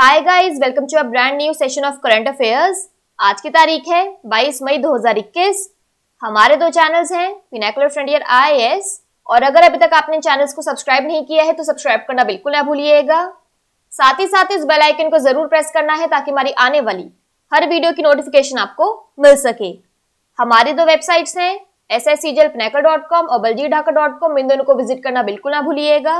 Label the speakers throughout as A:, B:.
A: hi guys welcome to a brand new session of current affairs आज की तारीख है 22 मई 2021 हमारे दो चैनल्स हैं पिनाकुलर फ्रंटियर आईएएस और अगर अभी तक आपने चैनल्स को सब्सक्राइब नहीं किया है तो सब्सक्राइब करना बिल्कुल ना भूलिएगा साथ ही साथ इस बेल आइकन को जरूर प्रेस करना है ताकि हमारी आने वाली हर वीडियो की नोटिफिकेशन आपको मिल सके हमारी दो वेबसाइट्स हैं एस एस सी जल और बलजी ढाका डॉट कॉम इन दोनों को विजिट करना बिल्कुल ना भूलिएगा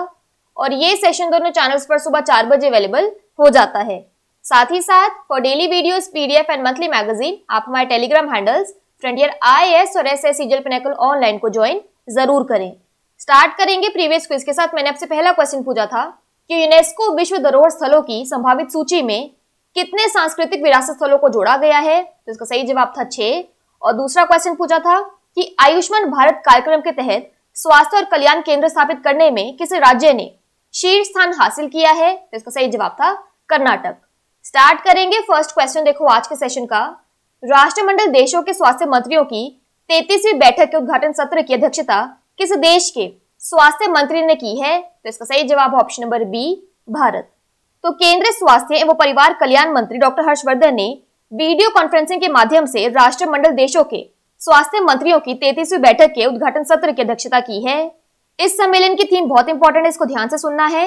A: और ये सेशन दोनों चैनल्स पर सुबह चार बजे अवेलेबल हो जाता है साथ ही साथ for daily videos PDF and monthly magazine आप हमारे टेलीग्राम हैंडल्स फ्रंटियर एस और एस एस पेनेकल ऑनलाइन को ज्वाइन जरूर करें स्टार्ट करेंगे प्रीवियस क्विज के साथ मैंने आपसे पहला क्वेश्चन पूछा था कि यूनेस्को विश्व धरोहर स्थलों की संभावित सूची में कितने सांस्कृतिक विरासत स्थलों को जोड़ा गया है तो इसका सही जवाब था छह और दूसरा क्वेश्चन पूछा था कि आयुष्मान भारत कार्यक्रम के तहत स्वास्थ्य और कल्याण केंद्र स्थापित करने में किस राज्य ने शीर्ष स्थान हासिल किया है तो इसका सही जवाब था कर्नाटक स्टार्ट करेंगे फर्स्ट क्वेश्चन देखो आज के सेशन का राष्ट्रमंडल देशों के स्वास्थ्य मंत्रियों की तैतीसवीं बैठक के उद्घाटन सत्र की अध्यक्षता किस देश के स्वास्थ्य मंत्री ने की है तो इसका सही जवाब ऑप्शन नंबर बी भारत तो केंद्रीय स्वास्थ्य एवं परिवार कल्याण मंत्री डॉक्टर हर्षवर्धन ने वीडियो कॉन्फ्रेंसिंग के माध्यम से राष्ट्रमंडल देशों के स्वास्थ्य मंत्रियों की तैतीसवीं बैठक के उद्घाटन सत्र की अध्यक्षता की है इस सम्मेलन की थीम बहुत इंपॉर्टेंट है इसको ध्यान से सुनना है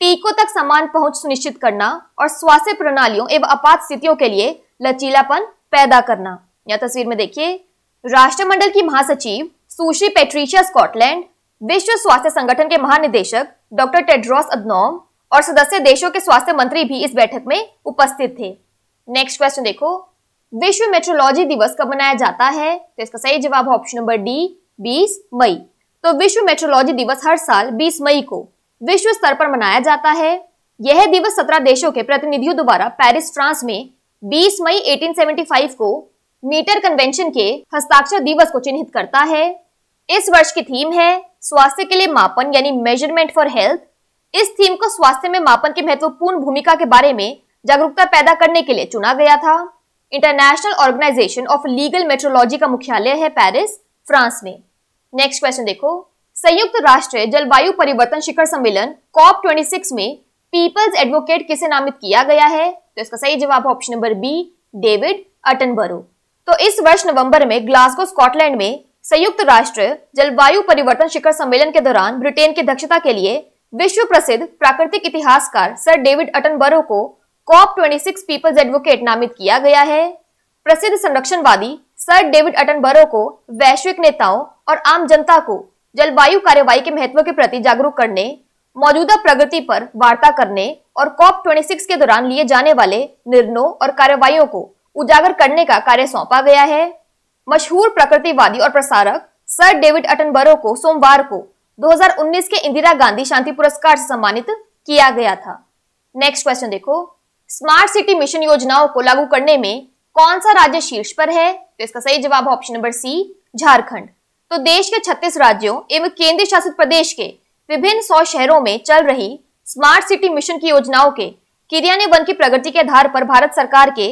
A: टीकों तक समान पहुंच सुनिश्चित करना और स्वास्थ्य प्रणालियों एवं आपात स्थितियों के लिए लचीलापन पैदा करना यह तस्वीर में देखिए राष्ट्रमंडल की महासचिव सुश्री पेट्रिशिया स्कॉटलैंड विश्व स्वास्थ्य संगठन के महानिदेशक डॉक्टर टेड्रॉस अदनोम और सदस्य देशों के स्वास्थ्य मंत्री भी इस बैठक में उपस्थित थे नेक्स्ट क्वेश्चन देखो विश्व मेट्रोलॉजी दिवस कब मनाया जाता है तो इसका सही जवाब ऑप्शन नंबर डी 20 मई तो विश्व मेट्रोलॉजी दिवस हर साल 20 मई को विश्व स्तर पर मनाया जाता है यह दिवस 17 देशों के प्रतिनिधियों द्वारा पेरिस फ्रांस में 20 मई 1875 को मीटर कन्वेंशन के हस्ताक्षर दिवस को चिन्हित करता है इस वर्ष की थीम है स्वास्थ्य के लिए मापन यानी मेजरमेंट फॉर हेल्थ इस थीम को स्वास्थ्य में मापन की महत्वपूर्ण भूमिका के बारे में जागरूकता पैदा करने के लिए चुना गया था International Organization of Legal Metrology का मुख्यालय है पेरिस फ्रांस में नेक्स्ट क्वेश्चन देखो संयुक्त राष्ट्र जलवायु परिवर्तन शिखर सम्मेलन कॉप 26 में पीपल्स एडवोकेट किसे नामित किया गया है तो इसका सही जवाब option number B David Attenborough तो इस वर्ष नवंबर में ग्लासगो स्कॉटलैंड में संयुक्त राष्ट्र जलवायु परिवर्तन शिखर सम्मेलन के दौरान ब्रिटेन की दक्षता के लिए विश्व प्रसिद्ध प्राकृतिक इतिहासकार सर डेविड अटनबरो को कॉप ट्वेंटी पीपल्स एडवोकेट नामित किया गया है प्रसिद्ध संरक्षणवादी सर डेविड अटनबरो को वैश्विक नेताओं और आम जनता को जलवायु कार्यवाही के महत्व के प्रति जागरूक करने मौजूदा प्रगति पर वार्ता करने और कॉप 26 के दौरान लिए जाने वाले निर्णयों और कार्यवाही को उजागर करने का कार्य सौंपा गया है मशहूर प्रकृतिवादी और प्रसारक सर डेविड अटनबरो को सोमवार को 2019 के इंदिरा गांधी शांति पुरस्कार से सम्मानित किया गया था नेक्स्ट क्वेश्चन देखो स्मार्ट सिटी मिशन योजनाओं को लागू करने में कौन सा राज्य शीर्ष पर है तो इसका सही जवाब है ऑप्शन नंबर सी झारखंड तो देश के 36 राज्यों एवं केंद्र शासित प्रदेश के विभिन्न सौ शहरों में चल रही स्मार्ट सिटी मिशन की योजनाओं के क्रियान्वयन की प्रगति के आधार पर भारत सरकार के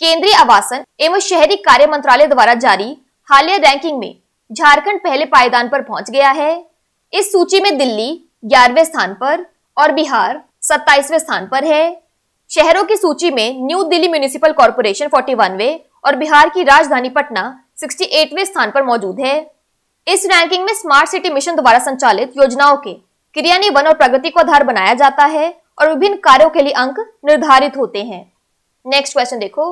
A: केंद्रीय आवासन एवं शहरी कार्य मंत्रालय द्वारा जारी हालिया रैंकिंग में झारखंड पहले पायदान पर पहुंच गया है इस सूची में दिल्ली ग्यारहवें स्थान पर और बिहार सत्ताईसवें स्थान पर है शहरों की सूची में New Delhi Municipal Corporation forty और बिहार की राजधानी पटना 68वें स्थान पर मौजूद है इस रैंकिंग में स्मार्ट सिटी मिशन द्वारा संचालित योजनाओं के क्रियान्वयन और प्रगति को आधार बनाया जाता है और विभिन्न कार्यों के लिए अंक निर्धारित होते हैं नेक्स्ट क्वेश्चन देखो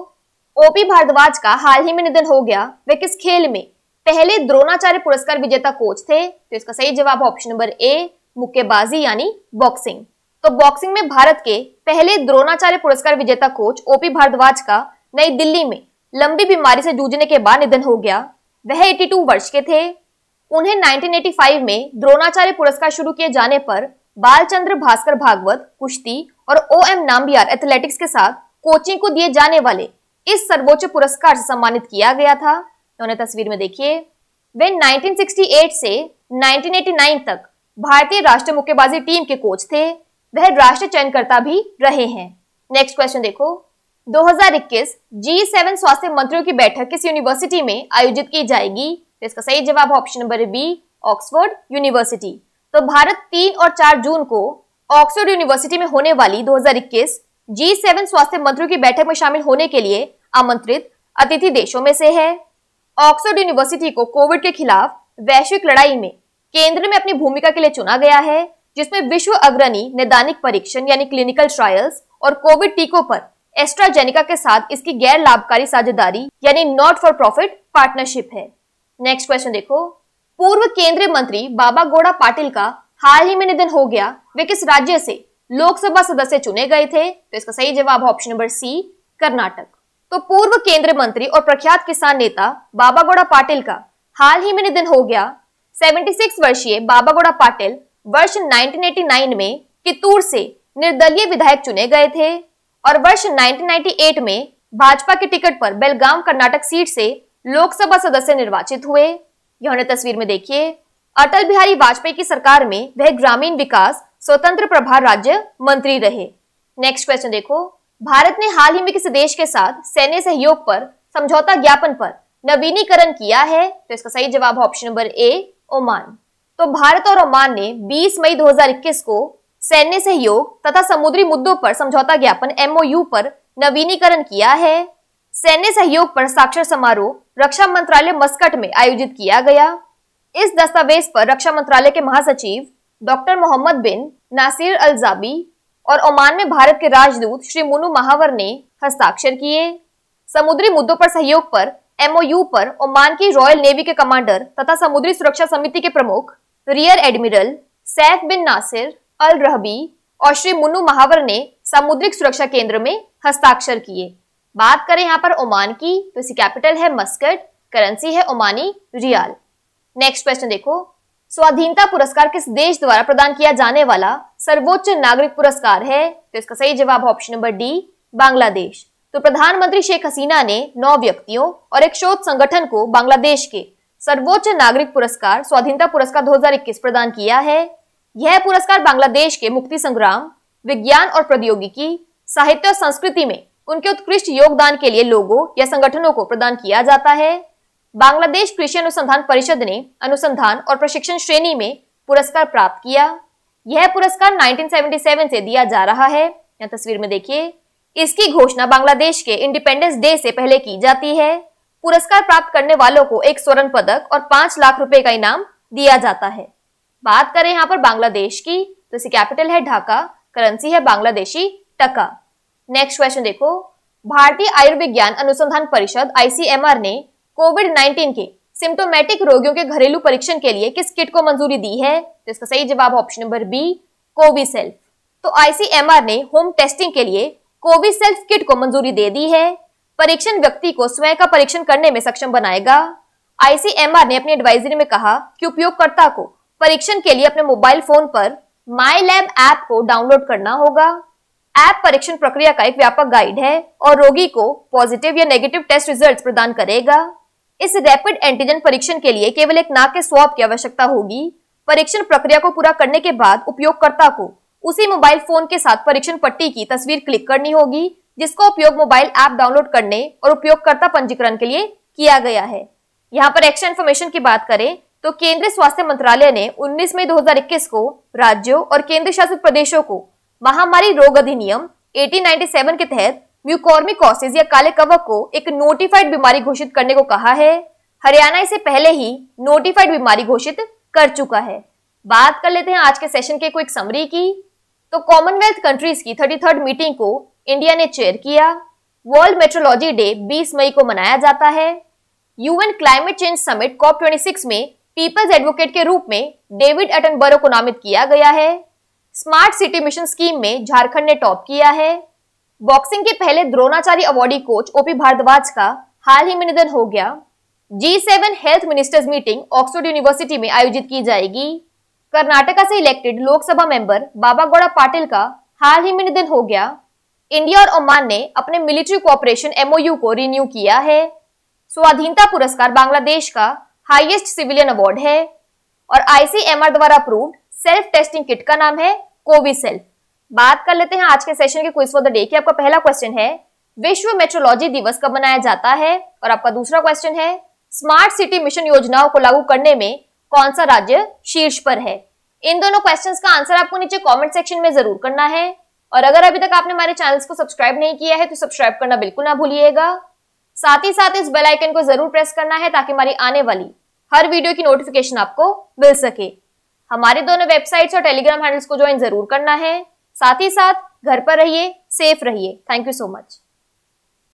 A: ओपी भारद्वाज का हाल ही में निधन हो गया वे किस खेल में पहले द्रोणाचार्य पुरस्कार विजेता कोच थे तो इसका सही जवाब ऑप्शन नंबर ए मुक्केबाजी यानी बॉक्सिंग तो बॉक्सिंग में भारत के पहले द्रोणाचार्य पुरस्कार विजेता कोच ओपी भारद्वाज का नई दिल्ली में लंबी बीमारी से जूझने के बाद निधन हो गया वह 82 वर्ष के थे उन्हें 1985 में द्रोणाचार्य पुरस्कार शुरू किए जाने पर बालचंद्र भास्कर भागवत कुश्ती और ओ एम नाम्बियार एथलेटिक्स के साथ कोचिंग को दिए जाने वाले इस सर्वोच्च पुरस्कार से सम्मानित किया गया था उन्हें तस्वीर में देखिए वे 1968 से 1989 तक भारतीय राष्ट्रीय मुक्केबाजी टीम के कोच थे वह राष्ट्रीय चयनकर्ता भी रहे हैं नेक्स्ट क्वेश्चन देखो 2021 जी सेवन स्वास्थ्य मंत्रियों की बैठक किस यूनिवर्सिटी में आयोजित की जाएगी तो इसका सही जवाब option number B Oxford University तो भारत तीन और चार जून को ऑक्सफोर्ड यूनिवर्सिटी में होने वाली 2021 जी सेवन स्वास्थ्य मंत्रियों की बैठक में शामिल होने के लिए आमंत्रित अतिथि देशों में से है ऑक्सफोर्ड यूनिवर्सिटी को कोविड के खिलाफ वैश्विक लड़ाई में केंद्र में अपनी भूमिका के लिए चुना गया है जिसमें विश्व अग्रणी नैदानिक परीक्षण यानी क्लिनिकल ट्रायल्स और कोविड टीकों पर एस्ट्राजेनिका के साथ इसकी गैर लाभकारी साझेदारी यानी नॉट फॉर प्रॉफिट पार्टनरशिप है नेक्स्ट क्वेश्चन देखो पूर्व केंद्रीय मंत्री बाबा गोड़ा पाटिल का हाल ही में निधन हो गया वे किस राज्य से लोकसभा सदस्य चुने गए थे तो इसका सही जवाब ऑप्शन नंबर सी कर्नाटक तो पूर्व केंद्रीय मंत्री और प्रख्यात किसान नेता बाबा गोड़ा पाटिल का हाल ही में निधन हो गया 76 वर्षीय बाबा गोड़ा पाटिल वर्ष 1989 में कितूर से निर्दलीय विधायक चुने गए थे और वर्ष 1998 में भाजपा के टिकट पर बेलगाम कर्नाटक सीट से लोकसभा सदस्य निर्वाचित हुए यह तस्वीर में देखिए अटल बिहारी वाजपेयी की सरकार में वह ग्रामीण विकास स्वतंत्र प्रभार राज्य मंत्री रहे नेक्स्ट क्वेश्चन देखो भारत ने हाल ही में किसी देश के साथ सैन्य सहयोग पर समझौता ज्ञापन पर नवीनीकरण किया है तो इसका सही जवाब ऑप्शन नंबर ए ओमान तो भारत और ओमान ने 20 मई 2021 को सैन्य सहयोग तथा समुद्री मुद्दों पर समझौता ज्ञापन एमओयू पर नवीनीकरण किया है सैन्य सहयोग पर साक्षर समारोह रक्षा मंत्रालय मस्कट में आयोजित किया गया इस दस्तावेज पर रक्षा मंत्रालय के महासचिव doctor Mohammed bin Nasser Al Zaabi और ओमान में भारत के राजदूत श्री मुनु महावर ने हस्ताक्षर किए समुद्री मुद्दों पर सहयोग पर एमओयू पर ओमान की रॉयल नेवी के कमांडर तथा समुद्री सुरक्षा समिति के प्रमुख rear admiral Saif bin Nasser Al Rahbi और श्री मुन्नु महावर ने सामुद्रिक सुरक्षा केंद्र में हस्ताक्षर किए बात करें यहाँ पर ओमान की तो इसकी कैपिटल है मस्कट करेंसी है ओमानी रियाल नेक्स्ट क्वेश्चन देखो स्वाधीनता पुरस्कार किस देश द्वारा प्रदान किया जाने वाला सर्वोच्च नागरिक पुरस्कार है तो इसका सही जवाब ऑप्शन नंबर डी बांग्लादेश तो प्रधानमंत्री शेख हसीना ने नौ व्यक्तियों और एक शोध संगठन को बांग्लादेश के सर्वोच्च नागरिक पुरस्कार स्वाधीनता पुरस्कार 2021 प्रदान किया है यह पुरस्कार बांग्लादेश के मुक्ति संग्राम विज्ञान और प्रौद्योगिकी साहित्य और संस्कृति में उनके उत्कृष्ट योगदान के लिए लोगों या संगठनों को प्रदान किया जाता है बांग्लादेश कृषि अनुसंधान परिषद ने अनुसंधान और प्रशिक्षण श्रेणी में पुरस्कार प्राप्त किया यह पुरस्कार 1977 से दिया जा रहा है यह तस्वीर में देखिए इसकी घोषणा बांग्लादेश के इंडिपेंडेंस डे से पहले की जाती है पुरस्कार प्राप्त करने वालों को एक स्वर्ण पदक और पांच लाख रुपए का इनाम दिया जाता है बात करें यहाँ पर बांग्लादेश की तो इसकी कैपिटल है ढाका करेंसी है बांग्लादेशी टका नेक्स्ट क्वेश्चन देखो भारतीय आयुर्विज्ञान अनुसंधान परिषद आईसीएमआर ने कोविड 19 के सिम्टोमेटिक रोगियों के घरेलू परीक्षण के लिए किस किट को मंजूरी दी है तो इसका सही जवाब ऑप्शन नंबर बी कोविसेल्फ तो आईसीएमआर ने होम टेस्टिंग के लिए कोविसेल्फ किट को मंजूरी दे दी है परीक्षण व्यक्ति को स्वयं का परीक्षण करने में सक्षम बनाएगा आईसीएमआर ने अपनी एडवाइजरी में कहा कि उपयोगकर्ता को परीक्षण के लिए अपने मोबाइल फोन पर माई लैब ऐप को डाउनलोड करना होगा ऐप परीक्षण प्रक्रिया का एक व्यापक गाइड है और रोगी को पॉजिटिव या नेगेटिव टेस्ट रिजल्ट प्रदान करेगा इस रैपिड एंटीजन परीक्षण के लिए केवल एक नाक के स्वाब की आवश्यकता होगी परीक्षण प्रक्रिया को पूरा करने के बाद उपयोगकर्ता को उसी मोबाइल फोन के साथ परीक्षण पट्टी की तस्वीर क्लिक करनी होगी जिसका उपयोग मोबाइल ऐप डाउनलोड करने और उपयोगकर्ता पंजीकरण के लिए किया गया है यहाँ पर एक्स्ट्रा इन्फॉर्मेशन की बात करें तो केंद्रीय स्वास्थ्य मंत्रालय ने 19 मई 2021 को राज्यों और केंद्र शासित प्रदेशों को महामारी रोग अधिनियम 1897 के तहत म्यूकॉर्मिकोसिस या काले कवक को एक नोटिफाइड बीमारी घोषित करने को कहा है हरियाणा इसे पहले ही नोटिफाइड बीमारी घोषित कर चुका है बात कर लेते हैं आज के सेशन के क्विक समरी की तो कॉमनवेल्थ कंट्रीज की थर्टी थर्ड मीटिंग को इंडिया ने चेयर किया वर्ल्ड मेट्रोलॉजी डे 20 मई को मनाया जाता है UN climate change summit COP 26 में पीपल्स एडवोकेट के रूप में डेविड अटनबरो को नामित किया गया है स्मार्ट सिटी मिशन स्कीम में झारखंड ने टॉप किया है बॉक्सिंग के पहले Dronacharya awardee coach OP Bhardwaj का हाल ही में निधन हो गया G seven health ministers meeting Oxford University में आयोजित की जाएगी कर्नाटका से elected Lok Sabha member Babagouda Patil का हाल ही में निधन हो गया इंडिया और ओमान ने अपने मिलिट्री कोऑपरेशन एमओयू को रिन्यू किया है स्वाधीनता पुरस्कार बांग्लादेश का हाईएस्ट सिविलियन अवार्ड है और आईसीएमआर द्वारा अप्रूव्ड सेल्फ टेस्टिंग किट का नाम है कोविसेल बात कर लेते हैं आज के सेशन के क्विज फॉर द डे की आपका पहला क्वेश्चन है विश्व मेट्रोलॉजी दिवस कब मनाया जाता है और आपका दूसरा क्वेश्चन है स्मार्ट सिटी मिशन योजनाओं को लागू करने में कौन सा राज्य शीर्ष पर है इन दोनों क्वेश्चंस का आंसर आपको नीचे कमेंट सेक्शन में जरूर करना है और अगर अभी तक आपने हमारे चैनल्स को सब्सक्राइब नहीं किया है तो सब्सक्राइब करना बिल्कुल ना भूलिएगा साथ ही साथ इस बेल आइकन को जरूर प्रेस करना है ताकि हमारी आने वाली हर वीडियो की नोटिफिकेशन आपको मिल सके हमारे दोनों वेबसाइट्स और टेलीग्राम हैंडल्स को ज्वाइन जरूर करना है साथ ही साथ घर पर रहिए सेफ रहिए थैंक यू सो मच